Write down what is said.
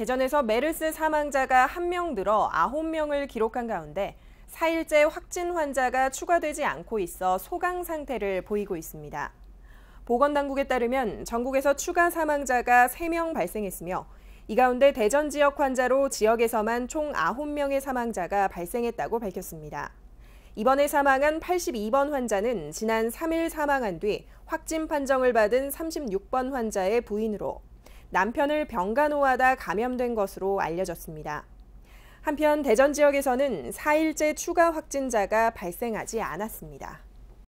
대전에서 메르스 사망자가 1명 늘어 9명을 기록한 가운데 4일째 확진 환자가 추가되지 않고 있어 소강 상태를 보이고 있습니다. 보건당국에 따르면 전국에서 추가 사망자가 3명 발생했으며 이 가운데 대전 지역 환자로 지역에서만 총 9명의 사망자가 발생했다고 밝혔습니다. 이번에 사망한 82번 환자는 지난 3일 사망한 뒤 확진 판정을 받은 36번 환자의 부인으로 남편을 병간호하다 감염된 것으로 알려졌습니다. 한편 대전 지역에서는 4일째 추가 확진자가 발생하지 않았습니다.